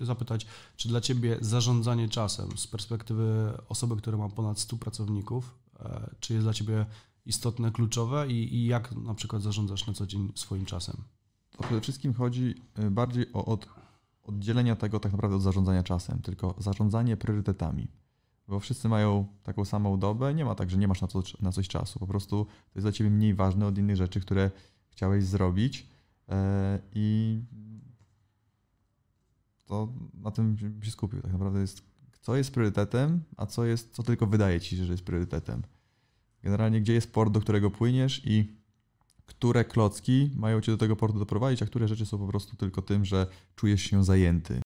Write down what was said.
zapytać, czy dla Ciebie zarządzanie czasem z perspektywy osoby, która ma ponad 100 pracowników, e, czy jest dla Ciebie istotne, kluczowe i, i jak na przykład zarządzasz na co dzień swoim czasem? To przede wszystkim chodzi e, bardziej o od, oddzielenia tego tak naprawdę od zarządzania czasem, tylko zarządzanie priorytetami. Bo wszyscy mają taką samą dobę, nie ma tak, że nie masz na, to, na coś czasu. Po prostu to jest dla ciebie mniej ważne od innych rzeczy, które chciałeś zrobić. E, I to na tym bym się skupił. Tak naprawdę jest, co jest priorytetem, a co jest, co tylko wydaje ci się, że jest priorytetem. Generalnie, gdzie jest port, do którego płyniesz i które klocki mają cię do tego portu doprowadzić, a które rzeczy są po prostu tylko tym, że czujesz się zajęty.